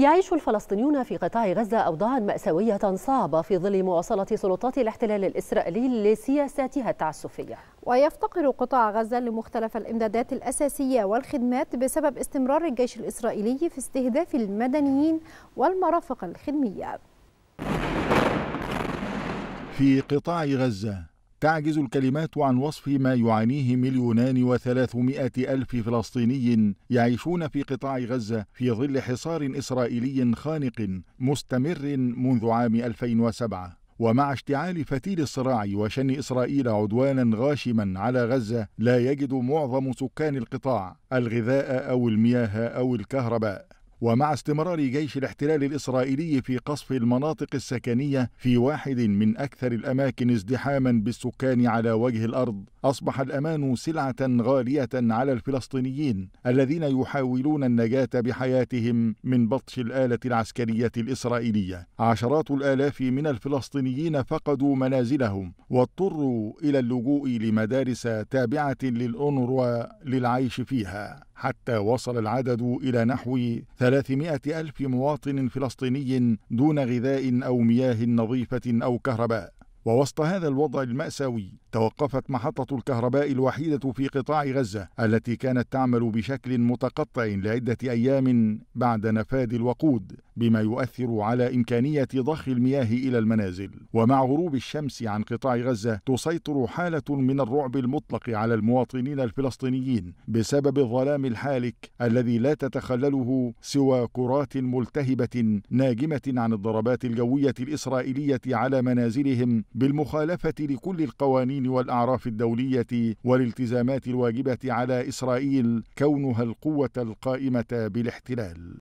يعيش الفلسطينيون في قطاع غزة أوضاعا مأساوية صعبة في ظل مواصلة سلطات الاحتلال الإسرائيلي لسياساتها التعسفية ويفتقر قطاع غزة لمختلف الإمدادات الأساسية والخدمات بسبب استمرار الجيش الإسرائيلي في استهداف المدنيين والمرافق الخدمية في قطاع غزة تعجز الكلمات عن وصف ما يعانيه مليونان وثلاثمائة ألف فلسطيني يعيشون في قطاع غزة في ظل حصار إسرائيلي خانق مستمر منذ عام 2007 ومع اشتعال فتيل الصراع وشن إسرائيل عدوانا غاشما على غزة لا يجد معظم سكان القطاع الغذاء أو المياه أو الكهرباء ومع استمرار جيش الاحتلال الإسرائيلي في قصف المناطق السكنية في واحد من أكثر الأماكن ازدحاما بالسكان على وجه الأرض أصبح الأمان سلعة غالية على الفلسطينيين الذين يحاولون النجاة بحياتهم من بطش الآلة العسكرية الإسرائيلية عشرات الآلاف من الفلسطينيين فقدوا منازلهم واضطروا إلى اللجوء لمدارس تابعة للأونروا للعيش فيها حتى وصل العدد إلى نحو 300 ألف مواطن فلسطيني دون غذاء أو مياه نظيفة أو كهرباء ووسط هذا الوضع المأساوي توقفت محطة الكهرباء الوحيدة في قطاع غزة التي كانت تعمل بشكل متقطع لعدة أيام بعد نفاذ الوقود بما يؤثر على إمكانية ضخ المياه إلى المنازل ومع غروب الشمس عن قطاع غزة تسيطر حالة من الرعب المطلق على المواطنين الفلسطينيين بسبب الظلام الحالك الذي لا تتخلله سوى كرات ملتهبة ناجمة عن الضربات الجوية الإسرائيلية على منازلهم بالمخالفة لكل القوانين والأعراف الدولية والالتزامات الواجبة على إسرائيل كونها القوة القائمة بالاحتلال